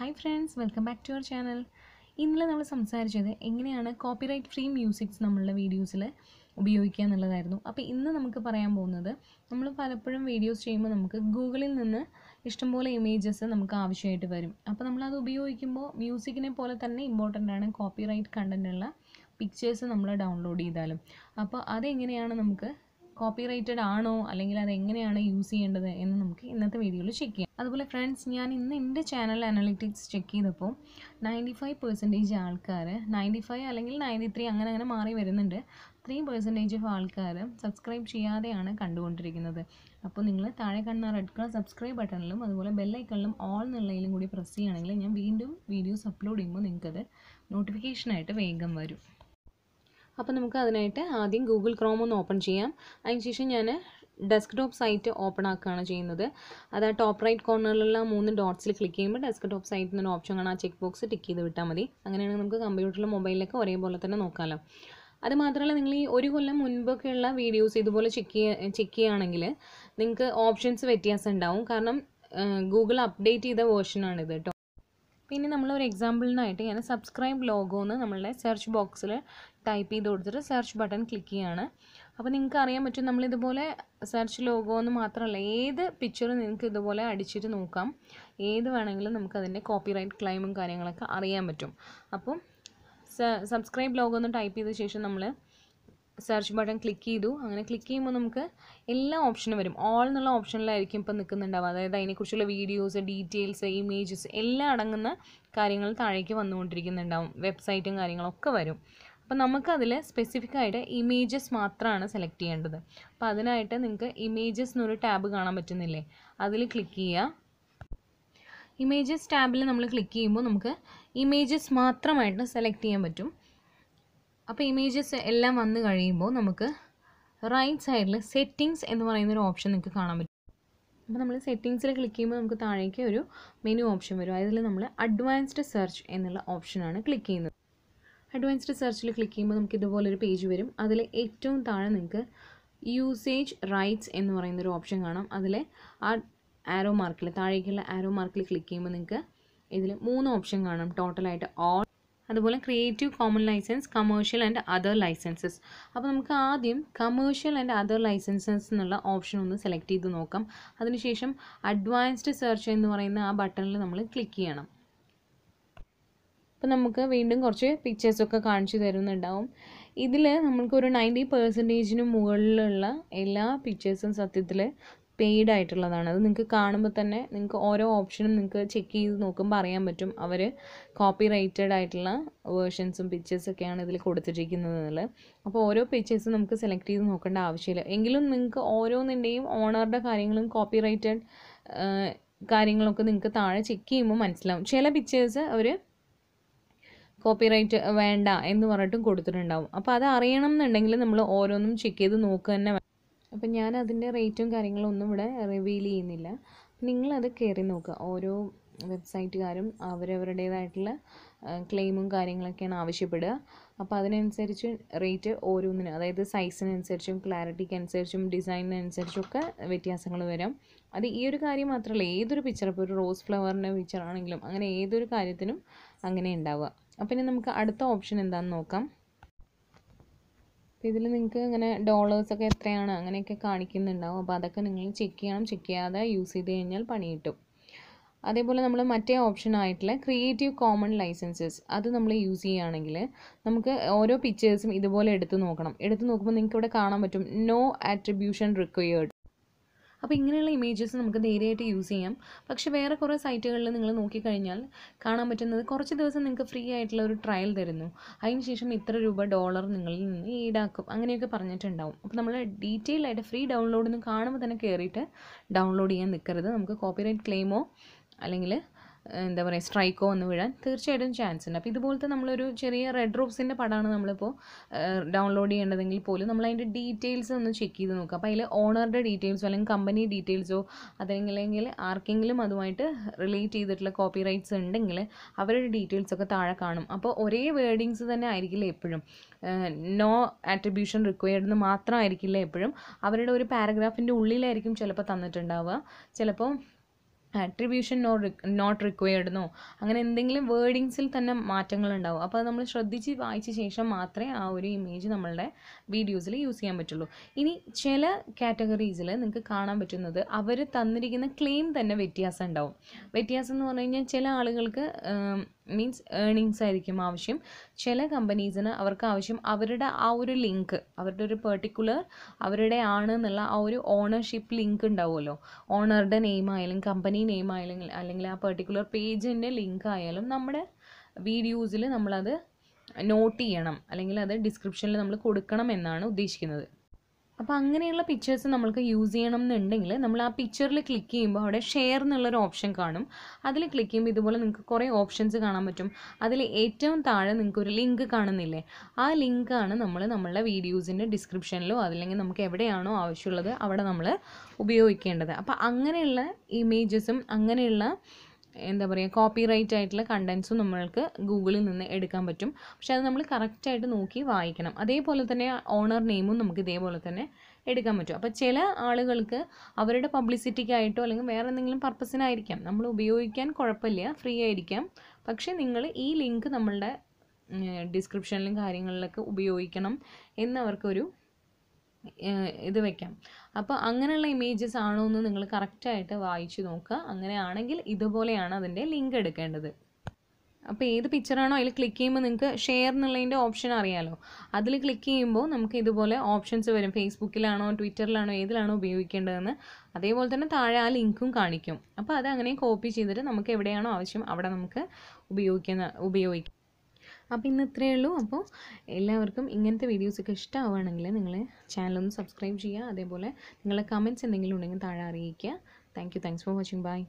hi friends welcome back to our channel ഇന്നലെ നമ്മൾ സംസാരിച്ചത് എങ്ങനെയാണ് കോപ്പിറൈറ്റ് ഫ്രീ മ്യൂസിക്സ് നമ്മളുടെ വീഡിയോസിൽ ഉപയോഗിക്കുക എന്നുള്ളതായിരുന്നു അപ്പോൾ ഇന്ന് നമുക്ക് പറയാൻ പോകുന്നത് നമ്മൾ പലപ്പോഴും വീഡിയോസ് ചെയ്യുമ്പോൾ നമുക്ക് ഗൂഗിളിൽ നിന്ന് ഇഷ്ടംപോലെ ഇമേജസ് നമുക്ക് ആവശ്യമായിട്ട് വരും അപ്പോൾ നമ്മളത് ഉപയോഗിക്കുമ്പോൾ മ്യൂസിക്കിനെ പോലെ തന്നെ ഇമ്പോർട്ടൻ്റ് ആണ് കോപ്പിറൈറ്റ് കണ്ടൻറ്റുള്ള പിക്ചേഴ്സ് നമ്മൾ ഡൗൺലോഡ് ചെയ്താലും അപ്പോൾ അതെങ്ങനെയാണ് നമുക്ക് കോപ്പി റൈറ്റഡ് ആണോ അല്ലെങ്കിൽ അത് എങ്ങനെയാണ് യൂസ് ചെയ്യേണ്ടത് എന്ന് നമുക്ക് ഇന്നത്തെ വീഡിയോയിൽ ചെക്ക് ചെയ്യാം അതുപോലെ ഫ്രണ്ട്സ് ഞാൻ ഇന്ന് എൻ്റെ ചാനൽ അനലിറ്റിക്സ് ചെക്ക് ചെയ്തപ്പോൾ നയൻറ്റി ഫൈവ് പെർസെൻറ്റേജ് ആൾക്കാർ നയൻറ്റി ഫൈവ് അല്ലെങ്കിൽ നയൻറ്റി ത്രീ അങ്ങനെ അങ്ങനെ മാറി വരുന്നുണ്ട് ത്രീ പെർസെൻറ്റേജ് ഓഫ് ആൾക്കാർ സബ്സ്ക്രൈബ് ചെയ്യാതെയാണ് കണ്ടുകൊണ്ടിരിക്കുന്നത് അപ്പോൾ നിങ്ങൾ താഴെ കാണുന്ന റെഡ് കളർ സബ്സ്ക്രൈബ് ബട്ടണിലും അതുപോലെ ബെല്ലൈക്കണിലും ഓൾ എന്നുള്ളതിലും കൂടി പ്രസ് ചെയ്യുകയാണെങ്കിൽ ഞാൻ വീണ്ടും വീഡിയോസ് അപ്ലോഡ് ചെയ്യുമ്പോൾ നിങ്ങൾക്കത് നോട്ടിഫിക്കേഷനായിട്ട് വേഗം വരും അപ്പോൾ നമുക്ക് അതിനായിട്ട് ആദ്യം ഗൂഗിൾ ക്രോം ഒന്ന് ഓപ്പൺ ചെയ്യാം അതിനുശേഷം ഞാൻ ഡെസ്ക്ടോപ്പ് സൈറ്റ് ഓപ്പൺ ആക്കുകയാണ് ചെയ്യുന്നത് അത് ആ ടോപ്പ് റൈറ്റ് കോർണറിലുള്ള മൂന്ന് ഡോട്ട്സിൽ ക്ലിക്ക് ചെയ്യുമ്പോൾ ഡെസ്ക്ടോപ്പ് സൈറ്റ് എന്നൊരു ഓപ്ഷൻ കാണാൻ ആ ചെക്ക് ബോക്സ് ടിക്ക് ചെയ്ത് വിട്ടാൽ മതി അങ്ങനെയാണെങ്കിൽ നമുക്ക് കമ്പ്യൂട്ടറിലും മൊബൈലിലൊക്കെ ഒരേപോലെ തന്നെ നോക്കാമല്ലോ അത് മാത്രമല്ല നിങ്ങൾ ഈ ഒരു കൊല്ലം മുൻപൊക്കെയുള്ള വീഡിയോസ് ഇതുപോലെ ചെക്ക് ചെയ്യുക ചെക്ക് ചെയ്യുകയാണെങ്കിൽ നിങ്ങൾക്ക് ഓപ്ഷൻസ് വ്യത്യാസം ഉണ്ടാവും കാരണം ഗൂഗിൾ അപ്ഡേറ്റ് ചെയ്ത വേർഷനാണിത് കേട്ടോ പിന്നെ നമ്മൾ ഒരു എക്സാമ്പിളിനായിട്ട് ഞാൻ സബ്സ്ക്രൈബ് ലോഗോ എന്ന് നമ്മളുടെ സെർച്ച് ബോക്സിൽ ടൈപ്പ് ചെയ്ത് കൊടുത്തിട്ട് സെർച്ച് ബട്ടൺ ക്ലിക്ക് ചെയ്യാണ് അപ്പോൾ നിങ്ങൾക്ക് അറിയാൻ പറ്റും നമ്മളിതുപോലെ സെർച്ച് ലോഗോ എന്ന് മാത്രമല്ല ഏത് പിക്ചർ നിങ്ങൾക്ക് ഇതുപോലെ അടിച്ചിട്ട് നോക്കാം ഏത് വേണമെങ്കിലും നമുക്കതിൻ്റെ കോപ്പിറൈറ്റ് ക്ലെയിമും കാര്യങ്ങളൊക്കെ അറിയാൻ പറ്റും അപ്പം സബ്സ്ക്രൈബ് ലോഗോ എന്ന് ടൈപ്പ് ചെയ്ത ശേഷം നമ്മൾ സെർച്ച് ബട്ടൺ ക്ലിക്ക് ചെയ്തു അങ്ങനെ ക്ലിക്ക് ചെയ്യുമ്പോൾ നമുക്ക് എല്ലാ ഓപ്ഷനും വരും ഓൾ എന്നുള്ള ഓപ്ഷനിലായിരിക്കും ഇപ്പോൾ നിൽക്കുന്നുണ്ടാവുക അതായത് അതിനെക്കുറിച്ചുള്ള വീഡിയോസ് ഡീറ്റെയിൽസ് ഇമേജസ് എല്ലാം അടങ്ങുന്ന കാര്യങ്ങൾ താഴേക്ക് വന്നുകൊണ്ടിരിക്കുന്നുണ്ടാവും വെബ്സൈറ്റും കാര്യങ്ങളൊക്കെ വരും അപ്പോൾ നമുക്കതിൽ സ്പെസിഫിക് ആയിട്ട് ഇമേജസ് മാത്രമാണ് സെലക്ട് ചെയ്യേണ്ടത് അപ്പോൾ അതിനായിട്ട് നിങ്ങൾക്ക് ഇമേജസ് എന്നൊരു ടാബ് കാണാൻ പറ്റുന്നില്ലേ അതിൽ ക്ലിക്ക് ചെയ്യുക ഇമേജസ് ടാബിൽ നമ്മൾ ക്ലിക്ക് ചെയ്യുമ്പോൾ നമുക്ക് ഇമേജസ് മാത്രമായിട്ട് സെലക്ട് ചെയ്യാൻ പറ്റും അപ്പോൾ ഇമേജസ് എല്ലാം വന്നു കഴിയുമ്പോൾ നമുക്ക് റൈറ്റ് സൈഡിൽ സെറ്റിങ്സ് എന്ന് പറയുന്ന ഒരു ഓപ്ഷൻ നിങ്ങൾക്ക് കാണാൻ പറ്റും അപ്പോൾ നമ്മൾ സെറ്റിങ്സിൽ ക്ലിക്ക് ചെയ്യുമ്പോൾ നമുക്ക് താഴേക്ക് ഒരു മെനു ഓപ്ഷൻ വരും അതിൽ നമ്മൾ അഡ്വാൻസ്ഡ് സെർച്ച് എന്നുള്ള ഓപ്ഷനാണ് ക്ലിക്ക് ചെയ്യുന്നത് അഡ്വാൻസ്ഡ് സെർച്ചിൽ ക്ലിക്ക് ചെയ്യുമ്പോൾ നമുക്ക് ഇതുപോലൊരു പേജ് വരും അതിൽ ഏറ്റവും താഴെ നിങ്ങൾക്ക് യൂസേജ് റൈറ്റ്സ് എന്ന് പറയുന്നൊരു ഓപ്ഷൻ കാണാം അതിൽ ആ ആരോ മാർക്കിൽ താഴേക്കുള്ള ആരോ മാർക്കിൽ ക്ലിക്ക് ചെയ്യുമ്പോൾ നിങ്ങൾക്ക് ഇതിൽ മൂന്ന് ഓപ്ഷൻ കാണാം ടോട്ടലായിട്ട് ഓൾ അതുപോലെ creative common license commercial and other licenses അപ്പോൾ നമുക്ക് ആദ്യം കമേഴ്ഷ്യൽ ആൻഡ് അതർ ലൈസൻസസ് എന്നുള്ള ഓപ്ഷൻ ഒന്ന് സെലക്ട് ചെയ്ത് നോക്കാം അതിനുശേഷം അഡ്വാൻസ്ഡ് സെർച്ച് എന്ന് പറയുന്ന ആ ബട്ടണിൽ നമ്മൾ ക്ലിക്ക് ചെയ്യണം അപ്പോൾ നമുക്ക് വീണ്ടും കുറച്ച് പിക്ചേഴ്സൊക്കെ കാണിച്ചു തരുന്നുണ്ടാവും ഇതിൽ നമുക്കൊരു നയൻറ്റി പെർസെൻറ്റേജിന് മുകളിലുള്ള എല്ലാ പിക്ചേഴ്സും സത്യത്തിൽ പെയ്ഡ് ആയിട്ടുള്ളതാണ് അത് നിങ്ങൾക്ക് കാണുമ്പോൾ തന്നെ നിങ്ങൾക്ക് ഓരോ ഓപ്ഷനും നിങ്ങൾക്ക് ചെക്ക് ചെയ്ത് നോക്കുമ്പോൾ അറിയാൻ പറ്റും അവർ കോപ്പി റൈറ്റഡ് ആയിട്ടുള്ള വേർഷൻസും പിക്ചേഴ്സൊക്കെയാണ് ഇതിൽ കൊടുത്തിരിക്കുന്നത് അപ്പോൾ ഓരോ പിക്ചേഴ്സും നമുക്ക് സെലക്ട് ചെയ്ത് നോക്കേണ്ട ആവശ്യമില്ല എങ്കിലും നിങ്ങൾക്ക് ഓരോന്നിൻ്റെയും ഓണറുടെ കാര്യങ്ങളും കോപ്പി റൈറ്റഡ് കാര്യങ്ങളൊക്കെ നിങ്ങൾക്ക് താഴെ ചെക്ക് ചെയ്യുമ്പോൾ മനസ്സിലാവും ചില പിക്ചേഴ്സ് അവർ കോപ്പിറൈറ്റ് വേണ്ട എന്ന് പറഞ്ഞിട്ടും കൊടുത്തിട്ടുണ്ടാവും അപ്പോൾ അത് അറിയണം എന്നുണ്ടെങ്കിൽ നമ്മൾ ഓരോന്നും ചെക്ക് ചെയ്ത് നോക്കുക തന്നെ അപ്പം ഞാൻ അതിൻ്റെ റേറ്റും കാര്യങ്ങളും ഒന്നും ഇവിടെ റിവീൽ ചെയ്യുന്നില്ല നിങ്ങളത് കയറി നോക്കുക ഓരോ വെബ്സൈറ്റുകാരും അവരവരുടേതായിട്ടുള്ള ക്ലെയിമും കാര്യങ്ങളൊക്കെയാണ് ആവശ്യപ്പെടുക അപ്പോൾ അതിനനുസരിച്ച് റേറ്റ് ഓരോന്നിനും അതായത് സൈസിനനുസരിച്ചും ക്ലാരിറ്റിക്ക് അനുസരിച്ചും ഡിസൈനിനനുസരിച്ചും ഒക്കെ വ്യത്യാസങ്ങൾ വരാം അത് ഈ ഒരു കാര്യം മാത്രമല്ല ഏതൊരു പിക്ചർ ഇപ്പോൾ ഒരു റോസ് ഫ്ലവറിൻ്റെ പിക്ചർ ആണെങ്കിലും അങ്ങനെ ഏതൊരു കാര്യത്തിനും അങ്ങനെ ഉണ്ടാവുക അപ്പം ഇനി നമുക്ക് അടുത്ത ഓപ്ഷൻ എന്താണെന്ന് നോക്കാം അപ്പോൾ ഇതിൽ നിങ്ങൾക്ക് ഇങ്ങനെ ഡോളേഴ്സൊക്കെ എത്രയാണ് അങ്ങനെയൊക്കെ കാണിക്കുന്നുണ്ടാവും അപ്പോൾ അതൊക്കെ നിങ്ങൾ ചെക്ക് ചെയ്യണം ചെക്ക് ചെയ്യാതെ യൂസ് ചെയ്ത് കഴിഞ്ഞാൽ പണി കിട്ടും അതേപോലെ നമ്മൾ മറ്റേ ഓപ്ഷൻ ആയിട്ടുള്ള ക്രിയേറ്റീവ് കോമൺ ലൈസൻസസ് അത് നമ്മൾ യൂസ് ചെയ്യുകയാണെങ്കിൽ നമുക്ക് ഓരോ പിക്ചേഴ്സും ഇതുപോലെ എടുത്ത് നോക്കണം എടുത്ത് നോക്കുമ്പോൾ നിങ്ങൾക്ക് ഇവിടെ കാണാൻ പറ്റും നോ ആട്രിബ്യൂഷൻ റിക്വയേർഡ് അപ്പോൾ ഇങ്ങനെയുള്ള ഇമേജസ് നമുക്ക് ധൈര്യമായിട്ട് യൂസ് ചെയ്യാം പക്ഷേ വേറെ കുറേ സൈറ്റുകളിൽ നിങ്ങൾ നോക്കിക്കഴിഞ്ഞാൽ കാണാൻ പറ്റുന്നത് കുറച്ച് ദിവസം നിങ്ങൾക്ക് ഫ്രീ ആയിട്ടുള്ള ഒരു ട്രയൽ തരുന്നു അതിന് ശേഷം ഇത്ര രൂപ ഡോളർ നിങ്ങളിൽ നിന്ന് ഈടാക്കും അങ്ങനെയൊക്കെ പറഞ്ഞിട്ടുണ്ടാവും അപ്പോൾ നമ്മൾ ഡീറ്റെയിൽ ആയിട്ട് ഫ്രീ ഡൗൺലോഡ് എന്ന് കാണുമ്പോൾ തന്നെ കയറിയിട്ട് ഡൗൺലോഡ് ചെയ്യാൻ നിൽക്കരുത് നമുക്ക് കോപ്പിറൈറ്റ് ക്ലെയിമോ അല്ലെങ്കിൽ എന്താ പറയുക സ്ട്രൈക്കോ ഒന്ന് വീഴാൻ തീർച്ചയായിട്ടും ചാൻസ് ഉണ്ട് അപ്പോൾ ഇതുപോലത്തെ നമ്മളൊരു ചെറിയ റെഡ് റോപ്സിൻ്റെ പടമാണ് നമ്മളിപ്പോൾ ഡൗൺലോഡ് ചെയ്യേണ്ടതെങ്കിൽ പോലും നമ്മൾ അതിൻ്റെ ഡീറ്റെയിൽസ് ഒന്ന് ചെക്ക് ചെയ്ത് നോക്കുക അപ്പോൾ അതിൽ ഓണറുടെ ഡീറ്റെയിൽസോ അല്ലെങ്കിൽ കമ്പനി ഡീറ്റെയിൽസോ അതല്ലെങ്കിൽ ആർക്കെങ്കിലും അതുമായിട്ട് റിലേറ്റ് ചെയ്തിട്ടുള്ള കോപ്പി റൈറ്റ്സ് ഉണ്ടെങ്കിൽ അവരുടെ ഡീറ്റെയിൽസ് ഒക്കെ താഴെ കാണും അപ്പോൾ ഒരേ വേർഡിങ്സ് തന്നെ ആയിരിക്കില്ല എപ്പോഴും നോ ആട്രിബ്യൂഷൻ റിക്വയർഡ് എന്ന് മാത്രമായിരിക്കില്ല എപ്പോഴും അവരുടെ ഒരു പാരഗ്രാഫിൻ്റെ ഉള്ളിലായിരിക്കും ചിലപ്പോൾ തന്നിട്ടുണ്ടാവുക ചിലപ്പോൾ ആട്രിബ്യൂഷൻ നോ നോട്ട് റിക്വയർഡ് എന്നോ അങ്ങനെ എന്തെങ്കിലും വേർഡിങ്സിൽ തന്നെ മാറ്റങ്ങൾ ഉണ്ടാവും അപ്പോൾ അത് നമ്മൾ ശ്രദ്ധിച്ച് വായിച്ച ശേഷം മാത്രമേ ആ ഒരു ഇമേജ് നമ്മളുടെ വീഡിയോസിൽ യൂസ് ചെയ്യാൻ പറ്റുള്ളൂ ഇനി ചില കാറ്റഗറീസിൽ നിങ്ങൾക്ക് കാണാൻ പറ്റുന്നത് അവർ തന്നിരിക്കുന്ന ക്ലെയിം തന്നെ വ്യത്യാസം ഉണ്ടാവും വ്യത്യാസം എന്ന് പറഞ്ഞു കഴിഞ്ഞാൽ ചില ആളുകൾക്ക് മീൻസ് ഏണിങ്സ് ആയിരിക്കും ആവശ്യം ചില കമ്പനീസിന് അവർക്ക് ആവശ്യം അവരുടെ ആ ഒരു ലിങ്ക് അവരുടെ ഒരു പെർട്ടിക്കുലർ അവരുടെ ആണ് എന്നുള്ള ആ ഒരു ഓണർഷിപ്പ് ലിങ്ക് ഉണ്ടാവുമല്ലോ ഓണറുടെ നെയിം ആയാലും കമ്പനി നെയിം ആയാലും അല്ലെങ്കിൽ ആ പെർട്ടിക്കുലർ പേജിൻ്റെ ലിങ്ക് ആയാലും നമ്മുടെ വീഡിയോസിൽ നമ്മളത് നോട്ട് ചെയ്യണം അല്ലെങ്കിൽ അത് ഡിസ്ക്രിപ്ഷനിൽ നമ്മൾ കൊടുക്കണം എന്നാണ് ഉദ്ദേശിക്കുന്നത് അപ്പോൾ അങ്ങനെയുള്ള പിക്ചേഴ്സ് നമ്മൾക്ക് യൂസ് ചെയ്യണം എന്നുണ്ടെങ്കിൽ നമ്മൾ ആ പിക്ചറിൽ ക്ലിക്ക് ചെയ്യുമ്പോൾ അവിടെ ഷെയർ എന്നുള്ളൊരു ഓപ്ഷൻ കാണും അതിൽ ക്ലിക്ക് ചെയ്യുമ്പോൾ ഇതുപോലെ നിങ്ങൾക്ക് കുറേ ഓപ്ഷൻസ് കാണാൻ പറ്റും അതിൽ ഏറ്റവും താഴെ നിങ്ങൾക്ക് ഒരു ലിങ്ക് കാണുന്നില്ലേ ആ ലിങ്കാണ് നമ്മൾ നമ്മളുടെ വീഡിയോസിൻ്റെ ഡിസ്ക്രിപ്ഷനിലോ അതില്ലെങ്കിൽ നമുക്ക് എവിടെയാണോ ആവശ്യമുള്ളത് അവിടെ നമ്മൾ ഉപയോഗിക്കേണ്ടത് അപ്പോൾ അങ്ങനെയുള്ള ഇമേജസും അങ്ങനെയുള്ള എന്താ പറയുക കോപ്പി റൈറ്റ് ആയിട്ടുള്ള കണ്ടൻസും നമ്മൾക്ക് ഗൂഗിളിൽ നിന്ന് എടുക്കാൻ പറ്റും പക്ഷെ അത് നമ്മൾ കറക്റ്റായിട്ട് നോക്കി വായിക്കണം അതേപോലെ തന്നെ ഓണർ നെയിമും നമുക്ക് ഇതേപോലെ തന്നെ എടുക്കാൻ പറ്റും അപ്പോൾ ചില ആളുകൾക്ക് അവരുടെ പബ്ലിസിറ്റിക്കായിട്ടോ അല്ലെങ്കിൽ വേറെ എന്തെങ്കിലും പർപ്പസിനായിരിക്കാം നമ്മൾ ഉപയോഗിക്കാൻ കുഴപ്പമില്ല ഫ്രീ ആയിരിക്കാം പക്ഷേ നിങ്ങൾ ഈ ലിങ്ക് നമ്മളുടെ ഡിസ്ക്രിപ്ഷനിലും കാര്യങ്ങളിലൊക്കെ ഉപയോഗിക്കണം എന്നവർക്കൊരു ഇത് വെക്കാം അപ്പോൾ അങ്ങനെയുള്ള ഇമേജസ് ആണോ എന്ന് നിങ്ങൾ കറക്റ്റായിട്ട് വായിച്ചു നോക്കുക അങ്ങനെയാണെങ്കിൽ ഇതുപോലെയാണ് അതിൻ്റെ ലിങ്ക് എടുക്കേണ്ടത് അപ്പോൾ ഏത് പിക്ചറാണോ അതിൽ ക്ലിക്ക് ചെയ്യുമ്പോൾ നിങ്ങൾക്ക് ഷെയർ എന്നുള്ളതിൻ്റെ ഓപ്ഷൻ അറിയാലോ അതിൽ ക്ലിക്ക് ചെയ്യുമ്പോൾ നമുക്ക് ഇതുപോലെ ഓപ്ഷൻസ് വരും ഫേസ്ബുക്കിലാണോ ട്വിറ്ററിലാണോ ഏതിലാണോ ഉപയോഗിക്കേണ്ടതെന്ന് അതേപോലെ തന്നെ താഴെ ആ ലിങ്കും കാണിക്കും അപ്പോൾ അത് അങ്ങനെ കോപ്പി ചെയ്തിട്ട് നമുക്ക് എവിടെയാണോ ആവശ്യം അവിടെ നമുക്ക് ഉപയോഗിക്കുന്ന ഉപയോഗിക്കാം അപ്പോൾ ഇന്ന് ഇത്രയേ ഉള്ളൂ അപ്പോൾ എല്ലാവർക്കും ഇങ്ങനത്തെ വീഡിയോസൊക്കെ ഇഷ്ടമാവുകയാണെങ്കിൽ നിങ്ങൾ ചാനലൊന്ന് സബ്സ്ക്രൈബ് ചെയ്യുക അതേപോലെ നിങ്ങളുടെ കമൻറ്റ്സ് എന്തെങ്കിലും ഉണ്ടെങ്കിൽ താഴെ അറിയിക്കുക thank you thanks for watching by